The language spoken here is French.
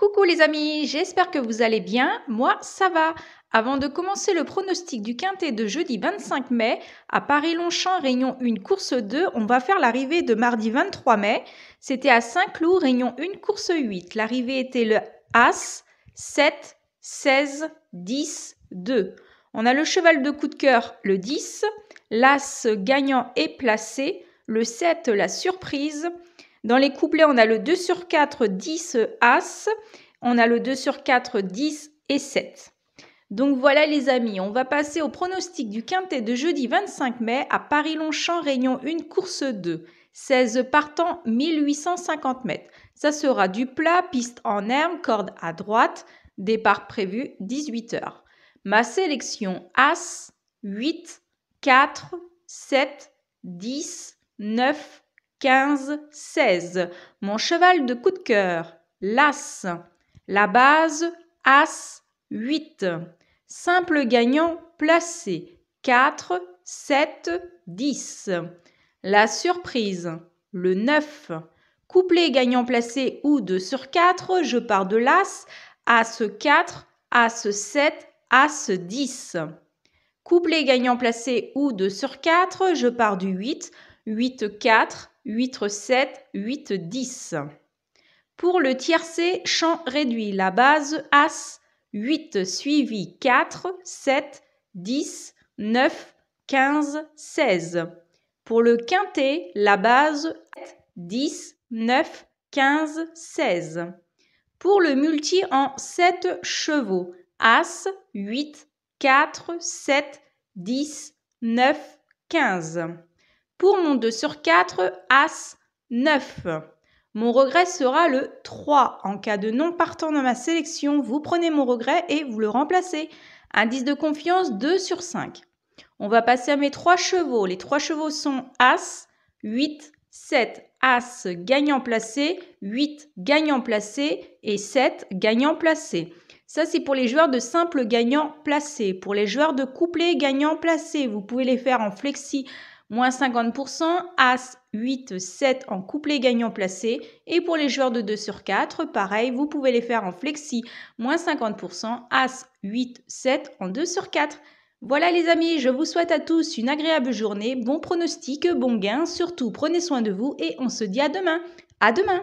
Coucou les amis, j'espère que vous allez bien, moi ça va. Avant de commencer le pronostic du quintet de jeudi 25 mai, à Paris-Longchamp, Réunion 1, course 2, on va faire l'arrivée de mardi 23 mai. C'était à Saint-Cloud, Réunion 1, course 8. L'arrivée était le As, 7, 16, 10, 2. On a le cheval de coup de cœur, le 10, l'As gagnant est placé, le 7, la surprise, dans les couplets, on a le 2 sur 4, 10, As. On a le 2 sur 4, 10 et 7. Donc voilà les amis, on va passer au pronostic du quintet de jeudi 25 mai à Paris-Longchamp, Réunion 1, course 2. 16 partants, 1850 mètres. Ça sera du plat, piste en herbe, corde à droite, départ prévu 18h. Ma sélection As, 8, 4, 7, 10, 9, 15, 16. Mon cheval de coup de cœur, l'As. La base, As, 8. Simple gagnant placé, 4, 7, 10. La surprise, le 9. Couplet gagnant placé ou 2 sur 4, je pars de l'As, As 4, As 7, As 10. Couplet gagnant placé ou 2 sur 4, je pars du 8, 8, 4, 8, 7, 8, 10. Pour le tiercé, champ réduit, la base As, 8 suivi 4, 7, 10, 9, 15, 16. Pour le quintet, la base 10, 9, 15, 16. Pour le multi en 7 chevaux, As, 8, 4, 7, 10, 9, 15. Pour mon 2 sur 4, As 9. Mon regret sera le 3. En cas de non partant dans ma sélection, vous prenez mon regret et vous le remplacez. Indice de confiance 2 sur 5. On va passer à mes 3 chevaux. Les 3 chevaux sont As, 8, 7. As gagnant placé, 8 gagnant placé et 7 gagnant placé. Ça, c'est pour les joueurs de simple gagnant placé. Pour les joueurs de couplet gagnant placé, vous pouvez les faire en flexi moins 50%, As 8, 7 en couplet gagnant placé. Et pour les joueurs de 2 sur 4, pareil, vous pouvez les faire en flexi, moins 50%, As 8, 7 en 2 sur 4. Voilà les amis, je vous souhaite à tous une agréable journée, bon pronostic, bon gain, surtout prenez soin de vous et on se dit à demain. À demain